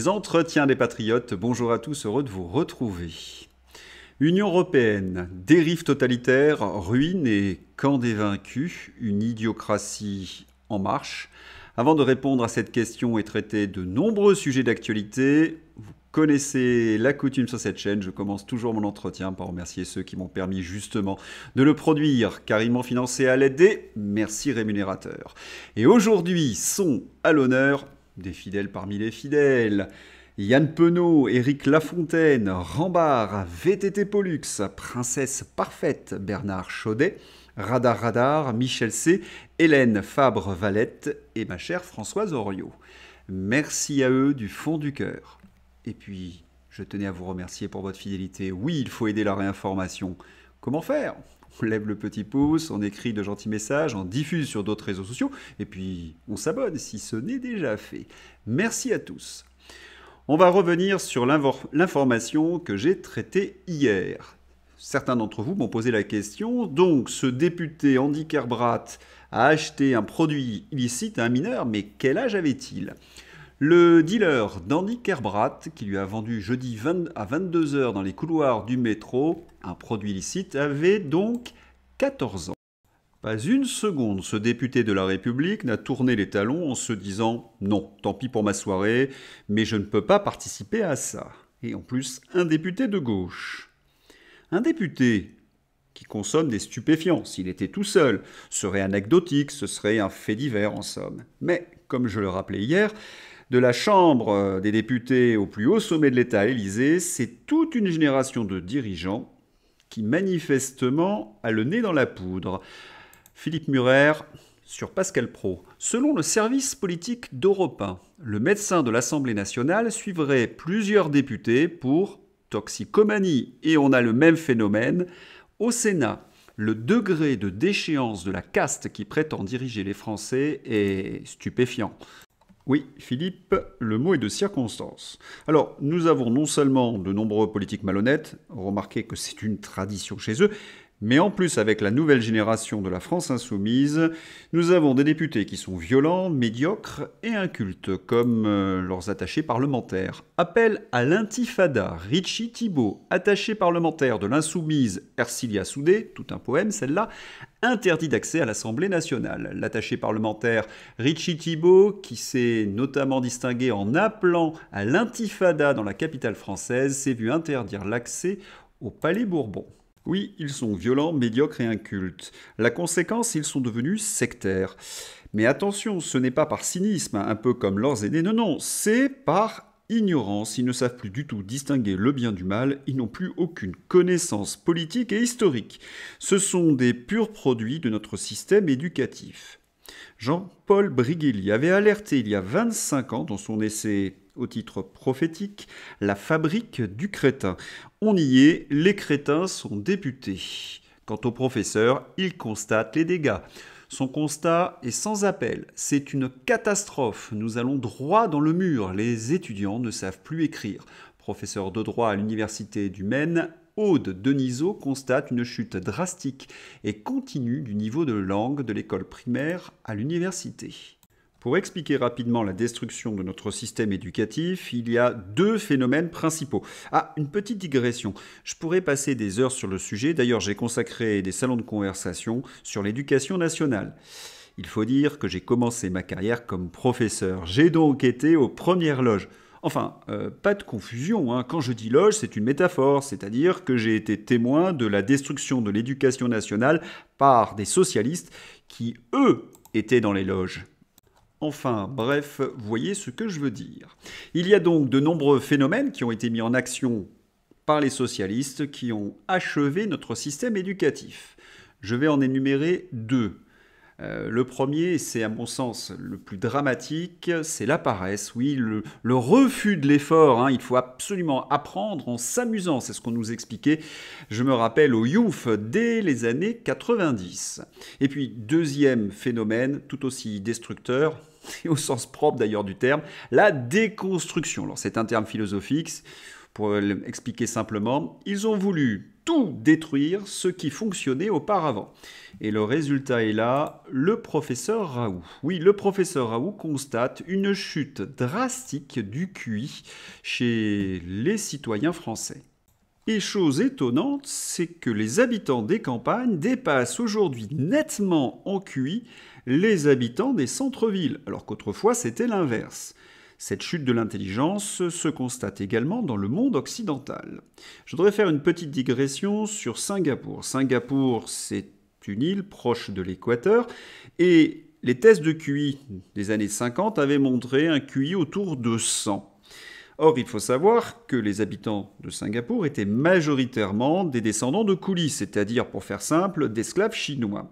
les entretiens des patriotes. Bonjour à tous, heureux de vous retrouver. Union européenne, dérive totalitaire, ruine et camp des vaincus, une idiocratie en marche. Avant de répondre à cette question et traiter de nombreux sujets d'actualité, vous connaissez la coutume sur cette chaîne, je commence toujours mon entretien par remercier ceux qui m'ont permis justement de le produire, carrément financé à l'aide des merci rémunérateurs. Et aujourd'hui sont à l'honneur des fidèles parmi les fidèles. Yann Penaud, Éric Lafontaine, Rambard, VTT Pollux, Princesse Parfaite, Bernard Chaudet, Radar Radar, Michel C, Hélène Fabre-Valette et ma chère Françoise Oriot. Merci à eux du fond du cœur. Et puis, je tenais à vous remercier pour votre fidélité. Oui, il faut aider la réinformation. Comment faire on lève le petit pouce, on écrit de gentils messages, on diffuse sur d'autres réseaux sociaux, et puis on s'abonne si ce n'est déjà fait. Merci à tous. On va revenir sur l'information que j'ai traitée hier. Certains d'entre vous m'ont posé la question, donc ce député Andy Kerbrat a acheté un produit illicite à un mineur, mais quel âge avait-il le dealer Dandy Kerbrat, qui lui a vendu jeudi à 22h dans les couloirs du métro un produit licite, avait donc 14 ans. Pas une seconde, ce député de la République n'a tourné les talons en se disant Non, tant pis pour ma soirée, mais je ne peux pas participer à ça. Et en plus, un député de gauche. Un député qui consomme des stupéfiants, s'il était tout seul, serait anecdotique, ce serait un fait divers en somme. Mais, comme je le rappelais hier, de la Chambre des députés au plus haut sommet de l'État, Élysée, c'est toute une génération de dirigeants qui manifestement a le nez dans la poudre. Philippe Murer sur Pascal Pro. Selon le service politique d'Europe le médecin de l'Assemblée nationale suivrait plusieurs députés pour toxicomanie et on a le même phénomène au Sénat le degré de déchéance de la caste qui prétend diriger les Français est stupéfiant. Oui, Philippe, le mot est de circonstance. Alors, nous avons non seulement de nombreux politiques malhonnêtes, remarquez que c'est une tradition chez eux, mais en plus, avec la nouvelle génération de la France insoumise, nous avons des députés qui sont violents, médiocres et incultes, comme euh, leurs attachés parlementaires. Appel à l'intifada, Richie Thibault, attaché parlementaire de l'insoumise Ercilia Soudé, tout un poème celle-là, interdit d'accès à l'Assemblée nationale. L'attaché parlementaire Richie Thibault, qui s'est notamment distingué en appelant à l'intifada dans la capitale française, s'est vu interdire l'accès au Palais Bourbon. Oui, ils sont violents, médiocres et incultes. La conséquence, ils sont devenus sectaires. Mais attention, ce n'est pas par cynisme, un peu comme leurs aînés, non, non, c'est par ignorance, ils ne savent plus du tout distinguer le bien du mal, ils n'ont plus aucune connaissance politique et historique. Ce sont des purs produits de notre système éducatif. Jean-Paul Briguelli avait alerté il y a 25 ans dans son essai au titre prophétique La fabrique du crétin. On y est, les crétins sont députés. Quant aux professeurs, ils constate les dégâts. Son constat est sans appel. C'est une catastrophe. Nous allons droit dans le mur. Les étudiants ne savent plus écrire. Professeur de droit à l'Université du Maine, Aude Denisot constate une chute drastique et continue du niveau de langue de l'école primaire à l'université. Pour expliquer rapidement la destruction de notre système éducatif, il y a deux phénomènes principaux. Ah, une petite digression. Je pourrais passer des heures sur le sujet. D'ailleurs, j'ai consacré des salons de conversation sur l'éducation nationale. Il faut dire que j'ai commencé ma carrière comme professeur. J'ai donc été aux premières loges. Enfin, euh, pas de confusion, hein. quand je dis loge, c'est une métaphore, c'est-à-dire que j'ai été témoin de la destruction de l'éducation nationale par des socialistes qui, eux, étaient dans les loges. Enfin, bref, voyez ce que je veux dire. Il y a donc de nombreux phénomènes qui ont été mis en action par les socialistes qui ont achevé notre système éducatif. Je vais en énumérer deux. Euh, le premier, c'est à mon sens le plus dramatique, c'est la paresse, oui, le, refus de l'effort. Hein, il faut absolument apprendre en s'amusant, c'est ce qu'on nous expliquait, je me rappelle, au Youf dès les années 90. Et puis, deuxième phénomène, tout aussi destructeur, et au sens propre d'ailleurs du terme, la déconstruction. Alors c'est un terme philosophique, pour l'expliquer simplement, ils ont voulu tout détruire ce qui fonctionnait auparavant. Et le résultat est là, le professeur Raoult. Oui, le professeur Raoult constate une chute drastique du QI chez les citoyens français. Et chose étonnante, c'est que les habitants des campagnes dépassent aujourd'hui nettement en QI les habitants des centres-villes, alors qu'autrefois c'était l'inverse. Cette chute de l'intelligence se constate également dans le monde occidental. Je voudrais faire une petite digression sur Singapour. Singapour, c'est une île proche de l'équateur et les tests de QI des années 50 avaient montré un QI autour de 100. Or, il faut savoir que les habitants de Singapour étaient majoritairement des descendants de coulis, c'est-à-dire, pour faire simple, d'esclaves chinois.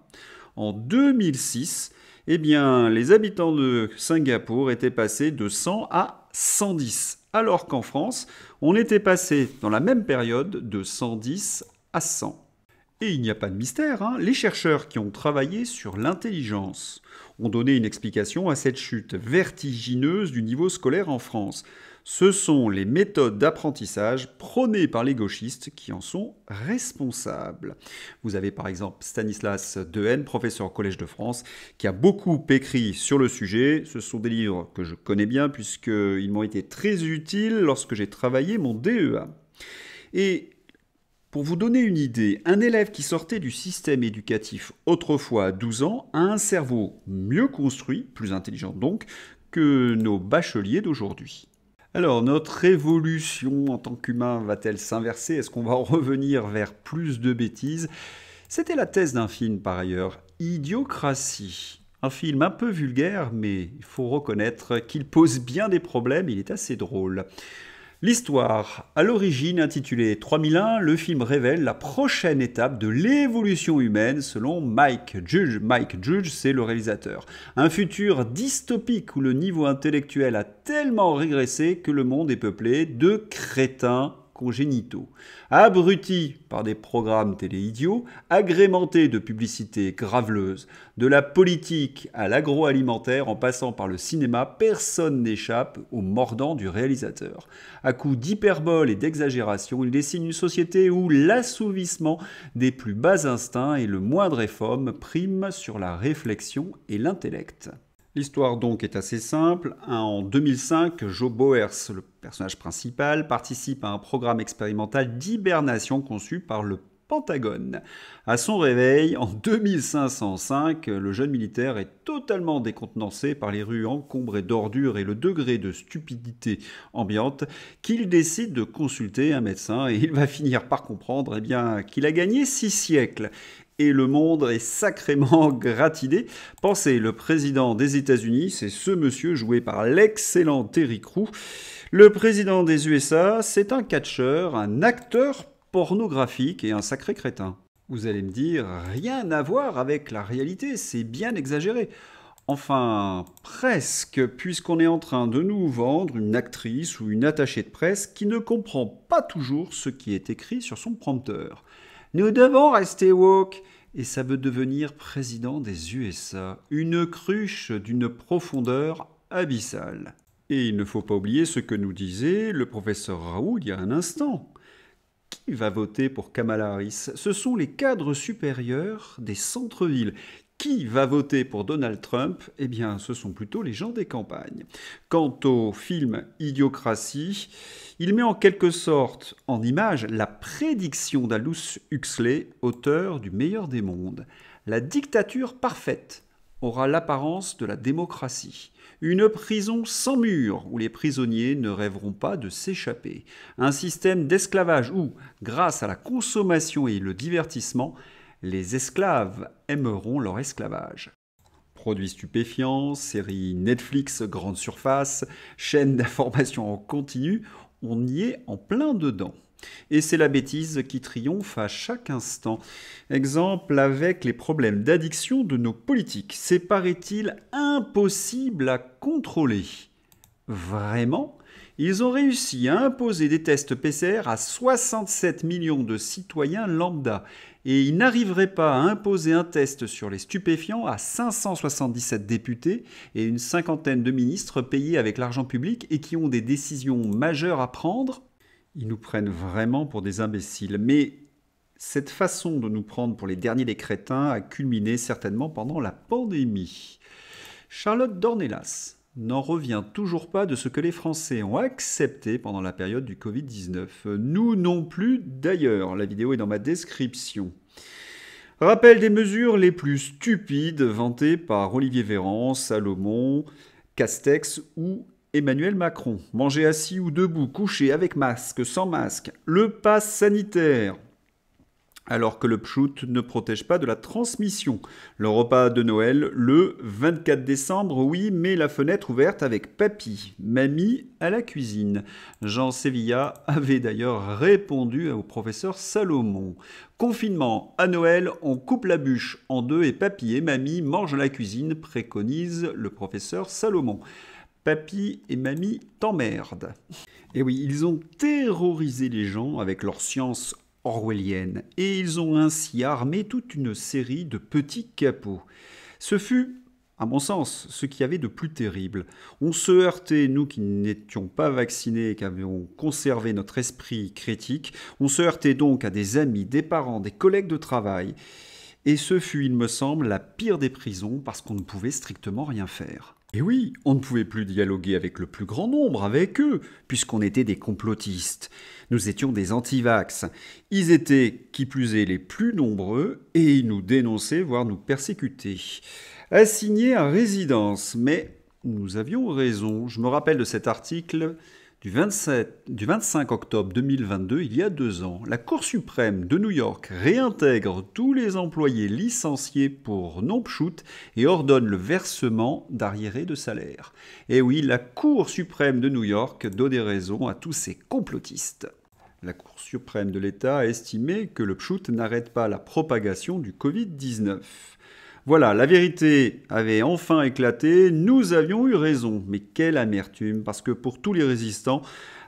En 2006, eh bien, les habitants de Singapour étaient passés de 100 à 110, alors qu'en France, on était passé dans la même période de 110 à 100. Et il n'y a pas de mystère, hein, les chercheurs qui ont travaillé sur l'intelligence ont donné une explication à cette chute vertigineuse du niveau scolaire en France. Ce sont les méthodes d'apprentissage prônées par les gauchistes qui en sont responsables. Vous avez par exemple Stanislas Dehaene, professeur au Collège de France, qui a beaucoup écrit sur le sujet. Ce sont des livres que je connais bien puisqu'ils m'ont été très utiles lorsque j'ai travaillé mon DEA. Et pour vous donner une idée, un élève qui sortait du système éducatif autrefois à 12 ans a un cerveau mieux construit, plus intelligent donc, que nos bacheliers d'aujourd'hui. Alors, notre évolution en tant qu'humain va-t-elle s'inverser Est-ce qu'on va revenir vers plus de bêtises C'était la thèse d'un film par ailleurs, Idiocratie. Un film un peu vulgaire, mais il faut reconnaître qu'il pose bien des problèmes, il est assez drôle. L'histoire, à l'origine intitulée 3001, le film révèle la prochaine étape de l'évolution humaine selon Mike Judge. Mike Judge, c'est le réalisateur. Un futur dystopique où le niveau intellectuel a tellement régressé que le monde est peuplé de crétins congénitaux, abrutis par des programmes télé agrémentés de publicités graveleuses, de la politique à l'agroalimentaire en passant par le cinéma, personne n'échappe au mordant du réalisateur. À coup d'hyperbole et d'exagération, il dessine une société où l'assouvissement des plus bas instincts et le moindre effort prime sur la réflexion et l'intellect. L'histoire donc est assez simple. En 2005, Joe Boers, le personnage principal, participe à un programme expérimental d'hibernation conçu par le Pentagone. À son réveil, en 2505, le jeune militaire est totalement décontenancé par les rues encombrées d'ordures et le degré de stupidité ambiante qu'il décide de consulter un médecin et il va finir par comprendre eh bien qu'il a gagné six siècles et le monde est sacrément gratidé. Pensez, le président des États-Unis, c'est ce monsieur joué par l'excellent Terry Crew. Le président des USA, c'est un catcheur, un acteur pornographique et un sacré crétin. Vous allez me dire, rien à voir avec la réalité, c'est bien exagéré. Enfin, presque, puisqu'on est en train de nous vendre une actrice ou une attachée de presse qui ne comprend pas toujours ce qui est écrit sur son prompteur. Nous devons rester woke et ça veut devenir président des USA, une cruche d'une profondeur abyssale. Et il ne faut pas oublier ce que nous disait le professeur Raoul il y a un instant. Qui va voter pour Kamala Harris Ce sont les cadres supérieurs des centres-villes qui va voter pour Donald Trump Eh bien, ce sont plutôt les gens des campagnes. Quant au film Idiocratie, il met en quelque sorte en image la prédiction d'Alous Huxley, auteur du Meilleur des mondes. La dictature parfaite aura l'apparence de la démocratie. Une prison sans murs où les prisonniers ne rêveront pas de s'échapper. Un système d'esclavage où, grâce à la consommation et le divertissement, les esclaves aimeront leur esclavage. Produits stupéfiants, séries Netflix, grande surface, chaînes d'information en continu, on y est en plein dedans. Et c'est la bêtise qui triomphe à chaque instant. Exemple avec les problèmes d'addiction de nos politiques. C'est, paraît-il, impossible à contrôler. Vraiment Ils ont réussi à imposer des tests PCR à 67 millions de citoyens lambda et il n'arriverait pas à imposer un test sur les stupéfiants à 577 députés et une cinquantaine de ministres payés avec l'argent public et qui ont des décisions majeures à prendre, ils nous prennent vraiment pour des imbéciles. Mais cette façon de nous prendre pour les derniers des crétins a culminé certainement pendant la pandémie. Charlotte Dornelas n'en revient toujours pas de ce que les Français ont accepté pendant la période du Covid-19. Nous non plus d'ailleurs, la vidéo est dans ma description. Rappel des mesures les plus stupides vantées par Olivier Véran, Salomon, Castex ou Emmanuel Macron. Manger assis ou debout, coucher avec masque, sans masque, le pass sanitaire, alors que le pchout ne protège pas de la transmission. Le repas de Noël, le 24 décembre, oui, mais la fenêtre ouverte avec papy, mamie à la cuisine. Jean Sevilla avait d'ailleurs répondu au professeur Salomon. Confinement, à Noël, on coupe la bûche en deux et papy et mamie mangent la cuisine, préconise le professeur Salomon. Papy et mamie t'emmerdent. Et oui, ils ont terrorisé les gens avec leur science orwellienne, et ils ont ainsi armé toute une série de petits capots. Ce fut, à mon sens, ce qui y avait de plus terrible. On se heurtait, nous qui n'étions pas vaccinés et qui avions conservé notre esprit critique, on se heurtait donc à des amis, des parents, des collègues de travail. Et ce fut, il me semble, la pire des prisons parce qu'on ne pouvait strictement rien faire. Et eh oui, on ne pouvait plus dialoguer avec le plus grand nombre, avec eux, puisqu'on était des complotistes. Nous étions des antivax. Ils étaient, qui plus est, les plus nombreux, et ils nous dénonçaient, voire nous persécutaient. Assignés à résidence, mais nous avions raison. Je me rappelle de cet article du, 25 octobre 2022, il y a deux ans, la Cour suprême de New York réintègre tous les employés licenciés pour non shoot et ordonne le versement d'arriérés de salaire. Et eh oui, la Cour suprême de New York donnait raison à tous ces complotistes. La Cour suprême de l'État a estimé que le pshoot n'arrête pas la propagation du Covid-19. Voilà, la vérité avait enfin éclaté, nous avions eu raison, mais quelle amertume, parce que pour tous les résistants,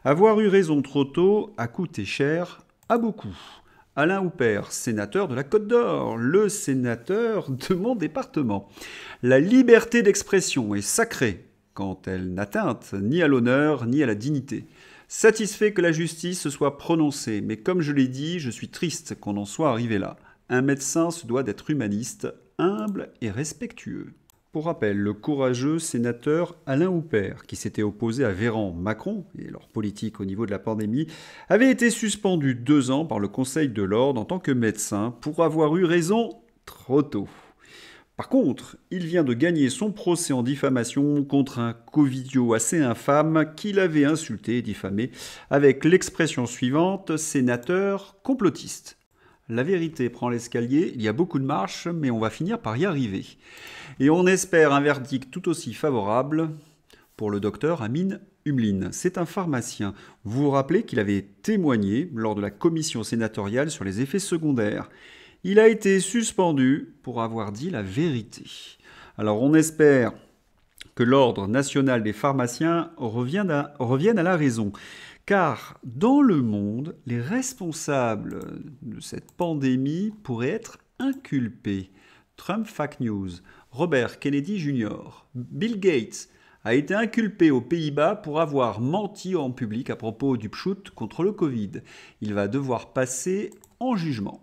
avoir eu raison trop tôt a coûté cher à beaucoup. Alain Houpert, sénateur de la Côte d'Or, le sénateur de mon département. La liberté d'expression est sacrée quand elle n'atteinte ni à l'honneur ni à la dignité. Satisfait que la justice se soit prononcée, mais comme je l'ai dit, je suis triste qu'on en soit arrivé là. Un médecin se doit d'être humaniste, humble et respectueux. Pour rappel, le courageux sénateur Alain Houpert, qui s'était opposé à Véran Macron et leur politique au niveau de la pandémie, avait été suspendu deux ans par le Conseil de l'Ordre en tant que médecin pour avoir eu raison trop tôt. Par contre, il vient de gagner son procès en diffamation contre un covidio assez infâme qu'il avait insulté et diffamé avec l'expression suivante sénateur complotiste. La vérité prend l'escalier, il y a beaucoup de marches, mais on va finir par y arriver. Et on espère un verdict tout aussi favorable pour le docteur Amine Humlin. C'est un pharmacien. Vous vous rappelez qu'il avait témoigné lors de la commission sénatoriale sur les effets secondaires. Il a été suspendu pour avoir dit la vérité. Alors on espère que l'Ordre national des pharmaciens revienne à, revienne à la raison car dans le monde, les responsables de cette pandémie pourraient être inculpés. Trump Fake News, Robert Kennedy Jr., Bill Gates a été inculpé aux Pays-Bas pour avoir menti en public à propos du pshoot contre le Covid. Il va devoir passer en jugement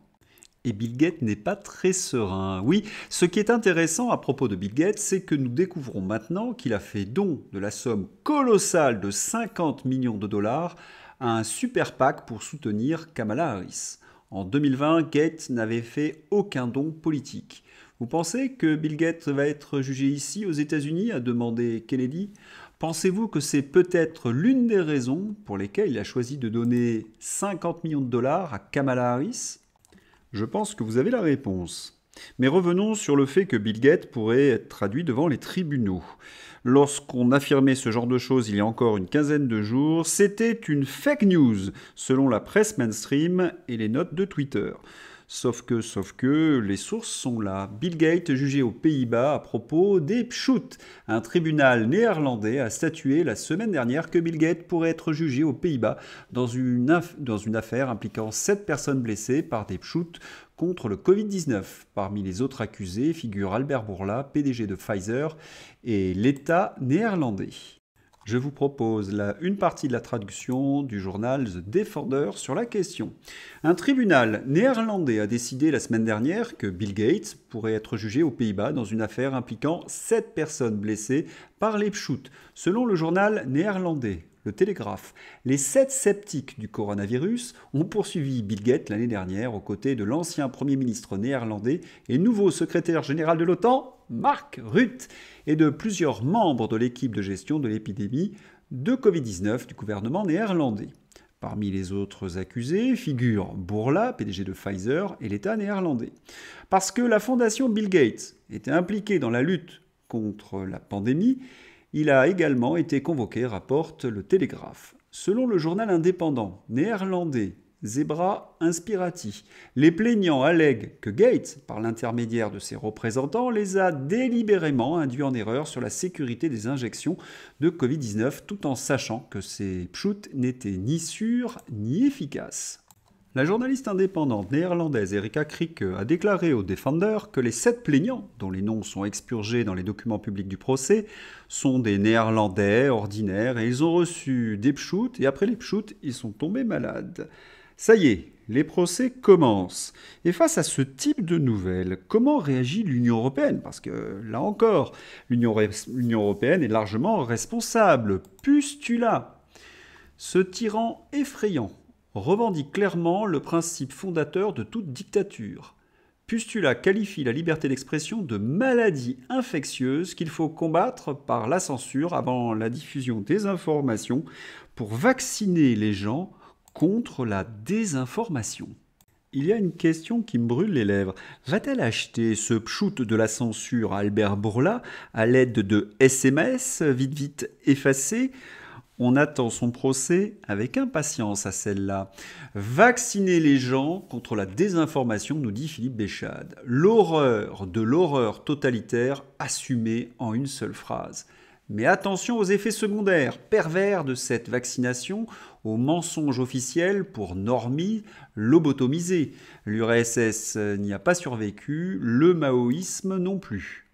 et Bill Gates n'est pas très serein. Oui, ce qui est intéressant à propos de Bill Gates, c'est que nous découvrons maintenant qu'il a fait don de la somme colossale de 50 millions de dollars à un super PAC pour soutenir Kamala Harris. En 2020, Gates n'avait fait aucun don politique. Vous pensez que Bill Gates va être jugé ici aux États-Unis a demandé Kennedy. Pensez-vous que c'est peut-être l'une des raisons pour lesquelles il a choisi de donner 50 millions de dollars à Kamala Harris je pense que vous avez la réponse. Mais revenons sur le fait que Bill Gates pourrait être traduit devant les tribunaux. Lorsqu'on affirmait ce genre de choses il y a encore une quinzaine de jours, c'était une fake news, selon la presse mainstream et les notes de Twitter. Sauf que, sauf que, les sources sont là. Bill Gates jugé aux Pays-Bas à propos des pschouts. Un tribunal néerlandais a statué la semaine dernière que Bill Gates pourrait être jugé aux Pays-Bas dans une, affaire impliquant sept personnes blessées par des pschouts contre le Covid-19. Parmi les autres accusés figurent Albert Bourla, PDG de Pfizer, et l'État néerlandais je vous propose une partie de la traduction du journal The Defender sur la question. Un tribunal néerlandais a décidé la semaine dernière que Bill Gates pourrait être jugé aux Pays-Bas dans une affaire impliquant sept personnes blessées par les shoot. selon le journal néerlandais. Le Télégraphe. Les sept sceptiques du coronavirus ont poursuivi Bill Gates l'année dernière aux côtés de l'ancien Premier ministre néerlandais et nouveau secrétaire général de l'OTAN, Marc Rutte et de plusieurs membres de l'équipe de gestion de l'épidémie de Covid-19 du gouvernement néerlandais. Parmi les autres accusés figurent Bourla, PDG de Pfizer, et l'État néerlandais. Parce que la fondation Bill Gates était impliquée dans la lutte contre la pandémie, il a également été convoqué, rapporte le Télégraphe. Selon le journal indépendant néerlandais Zebra Inspirati. Les plaignants allèguent que Gates, par l'intermédiaire de ses représentants, les a délibérément induits en erreur sur la sécurité des injections de Covid-19, tout en sachant que ces pshoots n'étaient ni sûrs ni efficaces. La journaliste indépendante néerlandaise Erika Kriek a déclaré au Defender que les sept plaignants, dont les noms sont expurgés dans les documents publics du procès, sont des Néerlandais ordinaires et ils ont reçu des pshoots et après les pshoots, ils sont tombés malades. Ça y est, les procès commencent. Et face à ce type de nouvelles, comment réagit l'Union européenne Parce que là encore, l'Union européenne est largement responsable. Pustula Ce tyran effrayant revendique clairement le principe fondateur de toute dictature. Pustula qualifie la liberté d'expression de maladie infectieuse qu'il faut combattre par la censure avant la diffusion des informations pour vacciner les gens contre la désinformation. Il y a une question qui me brûle les lèvres. Va-t-elle acheter ce pchout de la censure à Albert Bourla à l'aide de SMS vite vite effacés on attend son procès avec impatience à celle-là. Vacciner les gens contre la désinformation, nous dit Philippe Béchade. L'horreur de l'horreur totalitaire assumée en une seule phrase. Mais attention aux effets secondaires pervers de cette vaccination au mensonge officiel pour normie lobotomisé. L'URSS n'y a pas survécu, le maoïsme non plus.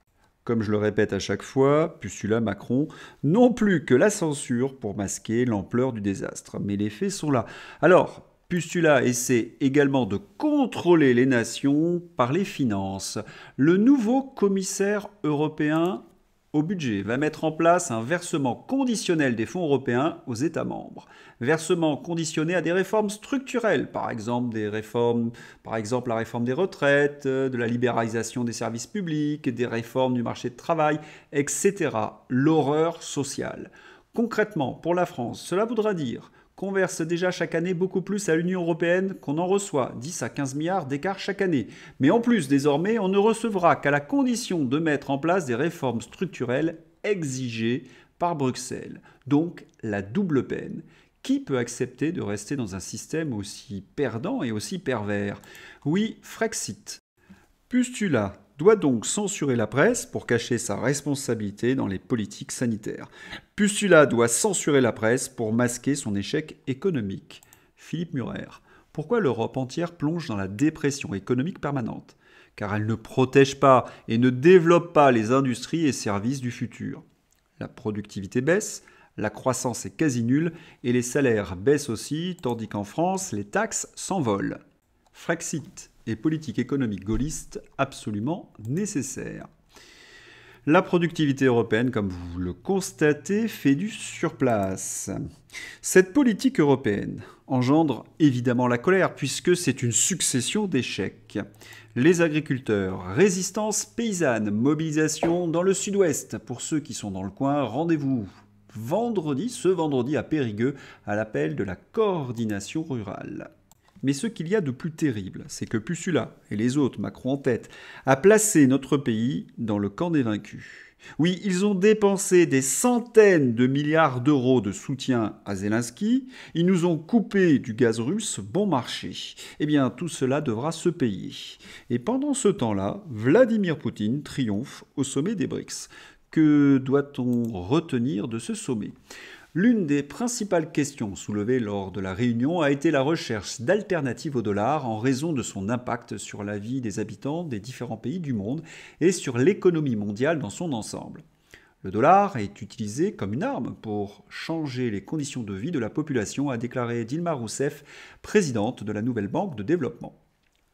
Comme je le répète à chaque fois, Pustula, Macron, non plus que la censure pour masquer l'ampleur du désastre. Mais les faits sont là. Alors, Pustula essaie également de contrôler les nations par les finances. Le nouveau commissaire européen au budget va mettre en place un versement conditionnel des fonds européens aux États membres. Versement conditionné à des réformes structurelles, par exemple, des réformes, par exemple la réforme des retraites, euh, de la libéralisation des services publics, des réformes du marché de travail, etc. L'horreur sociale. Concrètement, pour la France, cela voudra dire on verse déjà chaque année beaucoup plus à l'Union européenne qu'on en reçoit, 10 à 15 milliards d'écarts chaque année. Mais en plus, désormais, on ne recevra qu'à la condition de mettre en place des réformes structurelles exigées par Bruxelles. Donc la double peine. Qui peut accepter de rester dans un système aussi perdant et aussi pervers Oui, Frexit. Pustula, doit donc censurer la presse pour cacher sa responsabilité dans les politiques sanitaires. Pustula doit censurer la presse pour masquer son échec économique. Philippe Murer. Pourquoi l'Europe entière plonge dans la dépression économique permanente Car elle ne protège pas et ne développe pas les industries et services du futur. La productivité baisse, la croissance est quasi nulle et les salaires baissent aussi, tandis qu'en France, les taxes s'envolent. Frexit et politique économique gaulliste absolument nécessaire. La productivité européenne, comme vous le constatez, fait du surplace. Cette politique européenne engendre évidemment la colère, puisque c'est une succession d'échecs. Les agriculteurs, résistance paysanne, mobilisation dans le sud-ouest. Pour ceux qui sont dans le coin, rendez-vous vendredi, ce vendredi à Périgueux, à l'appel de la coordination rurale. Mais ce qu'il y a de plus terrible, c'est que Pussula et les autres, Macron en tête, a placé notre pays dans le camp des vaincus. Oui, ils ont dépensé des centaines de milliards d'euros de soutien à Zelensky, ils nous ont coupé du gaz russe bon marché. Eh bien, tout cela devra se payer. Et pendant ce temps-là, Vladimir Poutine triomphe au sommet des BRICS. Que doit-on retenir de ce sommet L'une des principales questions soulevées lors de la réunion a été la recherche d'alternatives au dollar en raison de son impact sur la vie des habitants des différents pays du monde et sur l'économie mondiale dans son ensemble. Le dollar est utilisé comme une arme pour changer les conditions de vie de la population, a déclaré Dilma Rousseff, présidente de la nouvelle Banque de développement.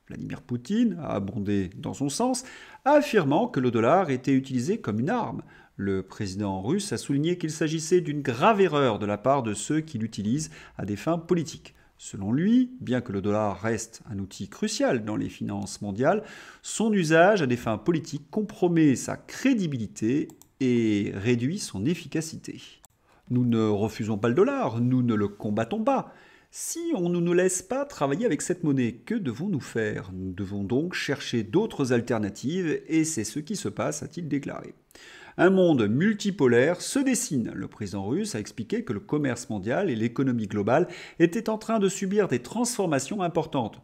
Vladimir Poutine a abondé dans son sens, affirmant que le dollar était utilisé comme une arme. Le président russe a souligné qu'il s'agissait d'une grave erreur de la part de ceux qui l'utilisent à des fins politiques. Selon lui, bien que le dollar reste un outil crucial dans les finances mondiales, son usage à des fins politiques compromet sa crédibilité et réduit son efficacité. Nous ne refusons pas le dollar, nous ne le combattons pas. Si on ne nous laisse pas travailler avec cette monnaie, que devons-nous faire Nous devons donc chercher d'autres alternatives et c'est ce qui se passe, a-t-il déclaré. Un monde multipolaire se dessine. Le président russe a expliqué que le commerce mondial et l'économie globale étaient en train de subir des transformations importantes.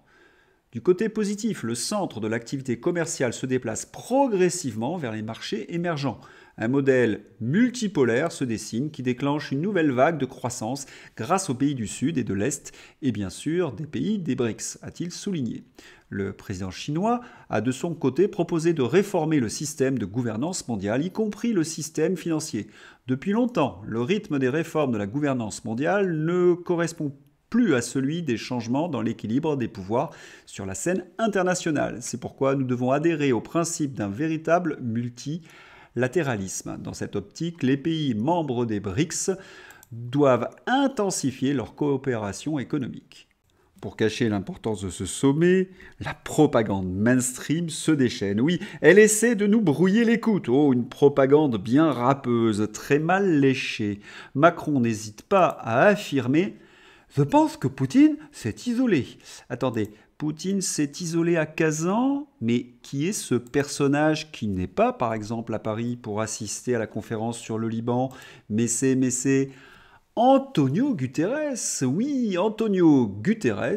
Du côté positif, le centre de l'activité commerciale se déplace progressivement vers les marchés émergents. Un modèle multipolaire se dessine qui déclenche une nouvelle vague de croissance grâce aux pays du Sud et de l'Est et bien sûr des pays des BRICS, a-t-il souligné. Le président chinois a de son côté proposé de réformer le système de gouvernance mondiale, y compris le système financier. Depuis longtemps, le rythme des réformes de la gouvernance mondiale ne correspond pas plus à celui des changements dans l'équilibre des pouvoirs sur la scène internationale. C'est pourquoi nous devons adhérer au principe d'un véritable multilatéralisme. Dans cette optique, les pays membres des BRICS doivent intensifier leur coopération économique. Pour cacher l'importance de ce sommet, la propagande mainstream se déchaîne. Oui, elle essaie de nous brouiller l'écoute. Oh, une propagande bien râpeuse, très mal léchée. Macron n'hésite pas à affirmer je pense que Poutine s'est isolé. Attendez, Poutine s'est isolé à Kazan, mais qui est ce personnage qui n'est pas, par exemple, à Paris pour assister à la conférence sur le Liban Mais c'est, mais c'est Antonio Guterres. Oui, Antonio Guterres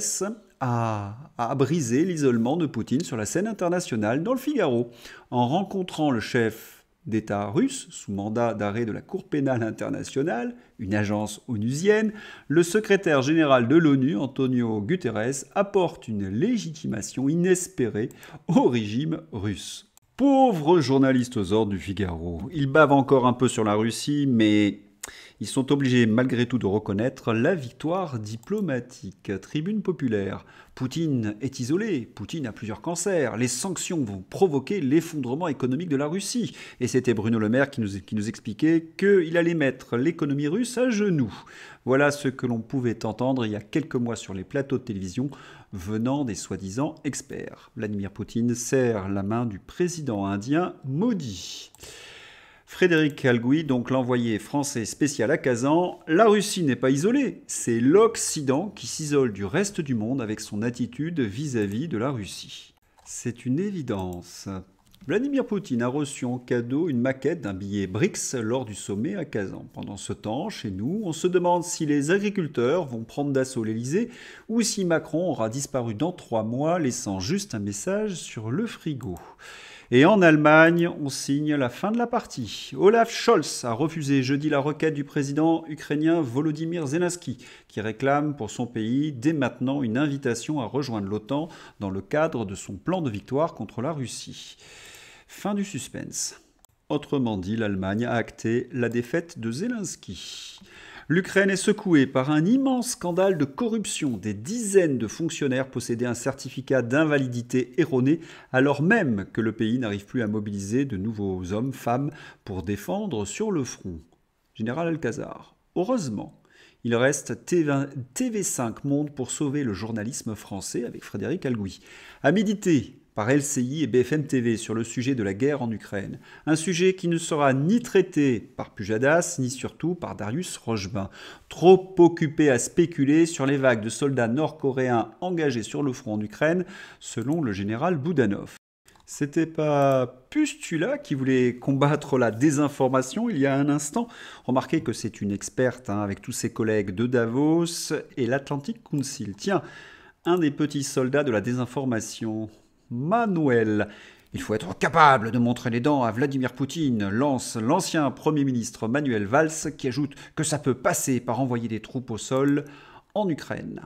a, a brisé l'isolement de Poutine sur la scène internationale dans le Figaro en rencontrant le chef d'État russe, sous mandat d'arrêt de la Cour pénale internationale, une agence onusienne, le secrétaire général de l'ONU, Antonio Guterres, apporte une légitimation inespérée au régime russe. Pauvre journaliste aux ordres du Figaro, il bave encore un peu sur la Russie, mais ils sont obligés malgré tout de reconnaître la victoire diplomatique. Tribune populaire. Poutine est isolé, Poutine a plusieurs cancers, les sanctions vont provoquer l'effondrement économique de la Russie. Et c'était Bruno Le Maire qui nous, expliquait qu'il allait mettre l'économie russe à genoux. Voilà ce que l'on pouvait entendre il y a quelques mois sur les plateaux de télévision venant des soi-disant experts. Vladimir Poutine serre la main du président indien maudit. Frédéric Calgouy, donc l'envoyé français spécial à Kazan, la Russie n'est pas isolée, c'est l'Occident qui s'isole du reste du monde avec son attitude vis-à-vis -vis de la Russie. C'est une évidence. Vladimir Poutine a reçu en cadeau une maquette d'un billet BRICS lors du sommet à Kazan. Pendant ce temps, chez nous, on se demande si les agriculteurs vont prendre d'assaut l'Elysée ou si Macron aura disparu dans trois mois, laissant juste un message sur le frigo. Et en Allemagne, on signe la fin de la partie. Olaf Scholz a refusé jeudi la requête du président ukrainien Volodymyr Zelensky, qui réclame pour son pays dès maintenant une invitation à rejoindre l'OTAN dans le cadre de son plan de victoire contre la Russie. Fin du suspense. Autrement dit, l'Allemagne a acté la défaite de Zelensky. L'Ukraine est secouée par un immense scandale de corruption. Des dizaines de fonctionnaires possédaient un certificat d'invalidité erroné, alors même que le pays n'arrive plus à mobiliser de nouveaux hommes, femmes pour défendre sur le front. Général Alcazar. Heureusement, il reste TV, 5 Monde pour sauver le journalisme français avec Frédéric Algoui. À méditer, par LCI et BFM TV sur le sujet de la guerre en Ukraine. Un sujet qui ne sera ni traité par Pujadas, ni surtout par Darius Rochebin. Trop occupé à spéculer sur les vagues de soldats nord-coréens engagés sur le front en Ukraine, selon le général Boudanov. C'était pas Pustula qui voulait combattre la désinformation il y a un instant. Remarquez que c'est une experte hein, avec tous ses collègues de Davos et l'Atlantic Council. Tiens, un des petits soldats de la désinformation. Manuel. Il faut être capable de montrer les dents à Vladimir Poutine, lance l'ancien Premier ministre Manuel Valls, qui ajoute que ça peut passer par envoyer des troupes au sol en Ukraine.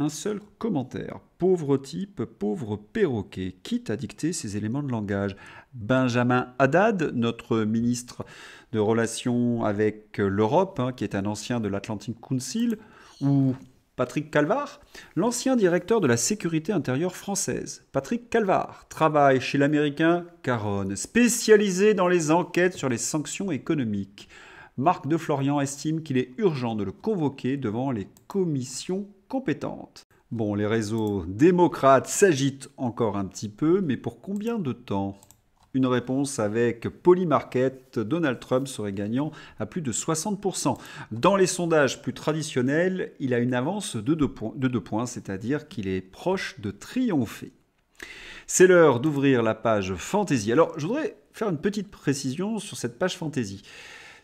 Un seul commentaire. Pauvre type, pauvre perroquet, quitte à dicter ces éléments de langage. Benjamin Haddad, notre ministre de Relations avec l'Europe, hein, qui est un ancien de l'Atlantic Council, ou Patrick Calvar, l'ancien directeur de la sécurité intérieure française. Patrick Calvar travaille chez l'américain Caron, spécialisé dans les enquêtes sur les sanctions économiques. Marc de Florian estime qu'il est urgent de le convoquer devant les commissions compétentes. Bon, les réseaux démocrates s'agitent encore un petit peu, mais pour combien de temps une réponse avec Polymarket, Donald Trump serait gagnant à plus de 60%. Dans les sondages plus traditionnels, il a une avance de 2 points, deux points c'est-à-dire qu'il est proche de triompher. C'est l'heure d'ouvrir la page Fantasy. Alors, je voudrais faire une petite précision sur cette page Fantasy.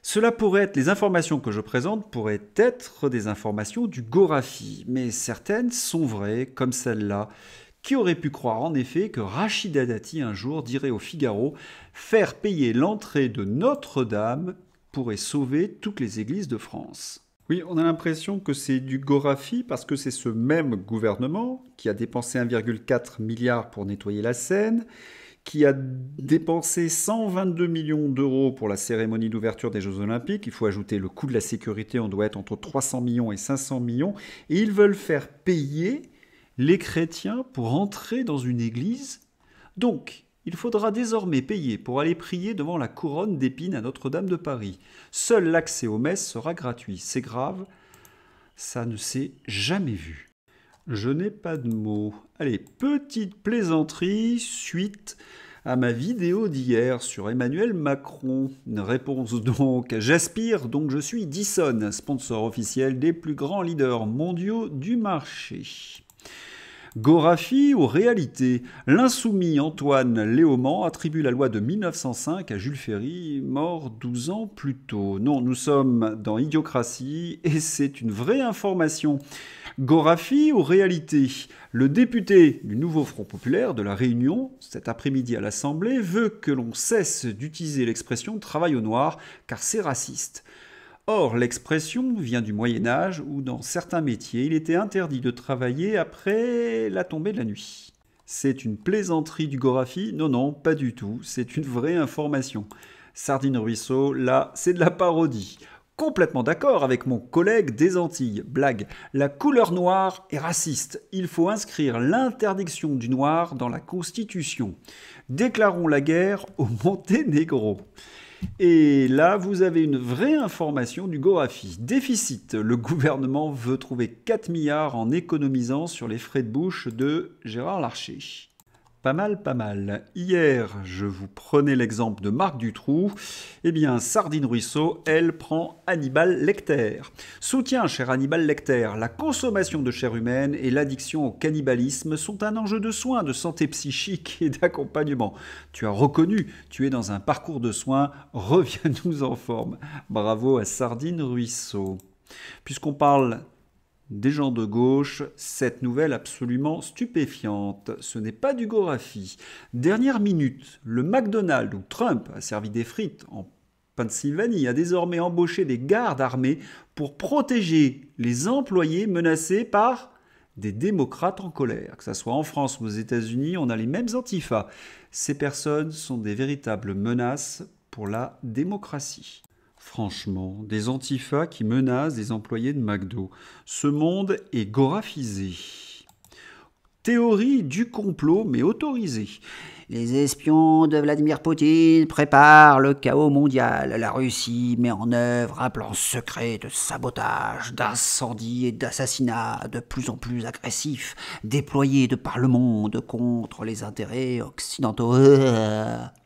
Cela pourrait être, les informations que je présente pourraient être des informations du Gorafi, mais certaines sont vraies, comme celle-là, qui aurait pu croire en effet que Rachida Dati un jour dirait au Figaro Faire payer l'entrée de Notre-Dame pourrait sauver toutes les églises de France oui, on a l'impression que c'est du Gorafi parce que c'est ce même gouvernement qui a dépensé 1,4 milliard pour nettoyer la Seine, qui a dépensé 122 millions d'euros pour la cérémonie d'ouverture des Jeux Olympiques. Il faut ajouter le coût de la sécurité, on doit être entre 300 millions et 500 millions. Et ils veulent faire payer les chrétiens pour entrer dans une église. Donc, il faudra désormais payer pour aller prier devant la couronne d'épines à Notre-Dame de Paris. Seul l'accès aux messes sera gratuit. C'est grave, ça ne s'est jamais vu. Je n'ai pas de mots. Allez, petite plaisanterie, suite à ma vidéo d'hier sur Emmanuel Macron. Une réponse donc, j'aspire, donc je suis Dyson, sponsor officiel des plus grands leaders mondiaux du marché. Gorafi ou réalité L'insoumis Antoine Léaumont attribue la loi de 1905 à Jules Ferry, mort 12 ans plus tôt. Non, nous sommes dans Idiocratie et c'est une vraie information. Gorafi ou réalité Le député du nouveau Front populaire de la Réunion, cet après-midi à l'Assemblée, veut que l'on cesse d'utiliser l'expression travail au noir car c'est raciste. Or, l'expression vient du Moyen Âge où dans certains métiers, il était interdit de travailler après la tombée de la nuit. C'est une plaisanterie du Gorafi Non, non, pas du tout, c'est une vraie information. Sardine Ruisseau, là, c'est de la parodie complètement d'accord avec mon collègue des Antilles. Blague, la couleur noire est raciste. Il faut inscrire l'interdiction du noir dans la Constitution. Déclarons la guerre au Monténégro. Et là, vous avez une vraie information du GORAFI. Déficit. Le gouvernement veut trouver 4 milliards en économisant sur les frais de bouche de Gérard Larcher. Pas mal, pas mal. Hier, je vous prenais l'exemple de Marc Dutroux. Eh bien, Sardine Ruisseau, elle prend Hannibal Lecter. Soutien, cher Hannibal Lecter, la consommation de chair humaine et l'addiction au cannibalisme sont un enjeu de soins, de santé psychique et d'accompagnement. Tu as reconnu, tu es dans un parcours de soins, reviens-nous en forme. Bravo à Sardine Ruisseau. Puisqu'on parle des gens de gauche, cette nouvelle absolument stupéfiante. Ce n'est pas du Gorafi. Dernière minute, le McDonald's où Trump a servi des frites en Pennsylvanie a désormais embauché des gardes armés pour protéger les employés menacés par des démocrates en colère. Que ce soit en France ou aux États-Unis, on a les mêmes antifas. Ces personnes sont des véritables menaces pour la démocratie franchement, des antifas qui menacent des employés de McDo. Ce monde est goraphisé. Théorie du complot, mais autorisée. Les espions de Vladimir Poutine préparent le chaos mondial. La Russie met en œuvre un plan secret de sabotage, d'incendie et d'assassinat de plus en plus agressif, déployé de par le monde contre les intérêts occidentaux.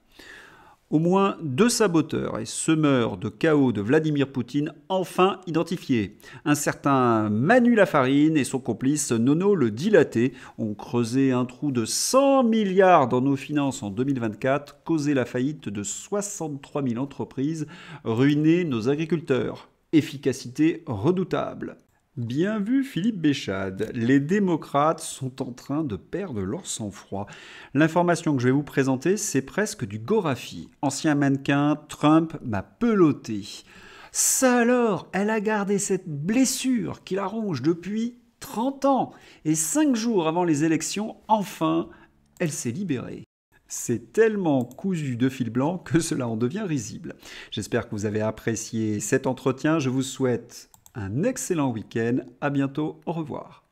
au moins deux saboteurs et semeurs de chaos de Vladimir Poutine enfin identifiés. Un certain Manu Lafarine et son complice Nono le Dilaté ont creusé un trou de 100 milliards dans nos finances en 2024, causé la faillite de 63 000 entreprises, ruiné nos agriculteurs. Efficacité redoutable. Bien vu Philippe Béchade, les démocrates sont en train de perdre leur sang-froid. L'information que je vais vous présenter, c'est presque du Gorafi. Ancien mannequin, Trump m'a peloté. Ça alors, elle a gardé cette blessure qui la ronge depuis 30 ans. Et 5 jours avant les élections, enfin, elle s'est libérée. C'est tellement cousu de fil blanc que cela en devient risible. J'espère que vous avez apprécié cet entretien. Je vous souhaite un excellent week-end, à bientôt, au revoir.